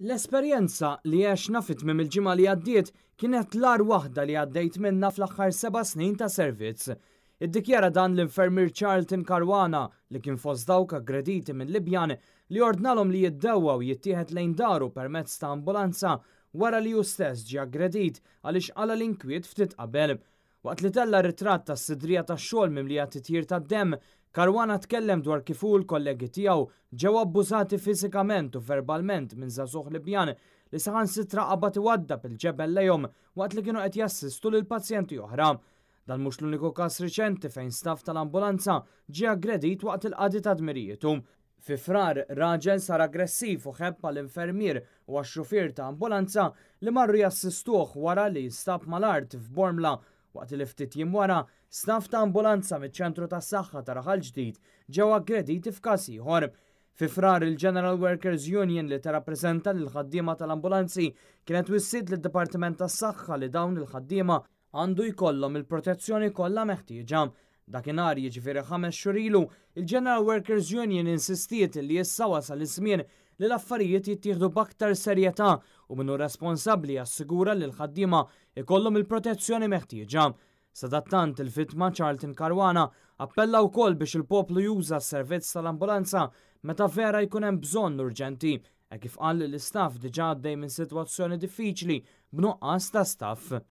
L-esperjenza li għaxna fitmim il-ġimma li għaddiet kienet l wahda li għaddejt minna fl-axħar seba snin ta' servizz. Id-dikjara dan l-infermir Charlton Karwana li kien fost dawk aggrediti minn Libjan li ordnalhom li jiddewa jittieħed lejn daru permezz ta' ambulanza wara li ju stess ġi aggredit għaliex għala l-inkwiet ftit qabel. Waqt li tella ritratt tas sidrija tax xogħol mimlija titjir tad dem, Karwana tkellem dwar kif hu l-kollegi tiegħu ġew abbużati fiżikament u verbalment minn żagħżugħ Libjan li saħan sitra qabad iwadda bil-ġebel lejhom waqt li kienu qed jassistu lil pazjenti oħra. Dan mhux l-uniku każ riċenti fejn staff tal-ambulanza ġie aggredit waqt il-qadi ta' dmirijietu. Fi frar raġel sar aggressiv u ħebba l-infermier u għax-xufier ta' ambulanza li marru jassistuh wara li jistab mal-art f'Bormla Waqt li ftit jim wara, snaf ta' ambulanza miċ-ċentru tas saħħa ta' raħal ġdid ġew aggrediti f'każ ieħor. Fi frar il-General Workers Union li tirrappreżenta lill ħaddiema tal-ambulanzi kienet wissid lid dipartiment tas saħħa li dawn il-ħaddiema għandu jkollhom il-protezzjoni kollha meħtieġa Dakinhar jiġifieri ħames xurilu, il-General Workers Union insistiet li issa wasal ismien żmien li l-affarijiet jittieħdu b'aktar serjetà u minnu responsabbli assigura li l-ħaddiema ikollhom il-protezzjoni meħtieġa. Sadattant il-fitma Charlton Karwana appella wkoll biex il-poplu juża s-servizz tal-ambulanza meta vera jkun hemm bżonn urġenti, e kif qal l-istaff diġà għaddej minn sitwazzjoni diffiċli b'nuqqas ta' staff.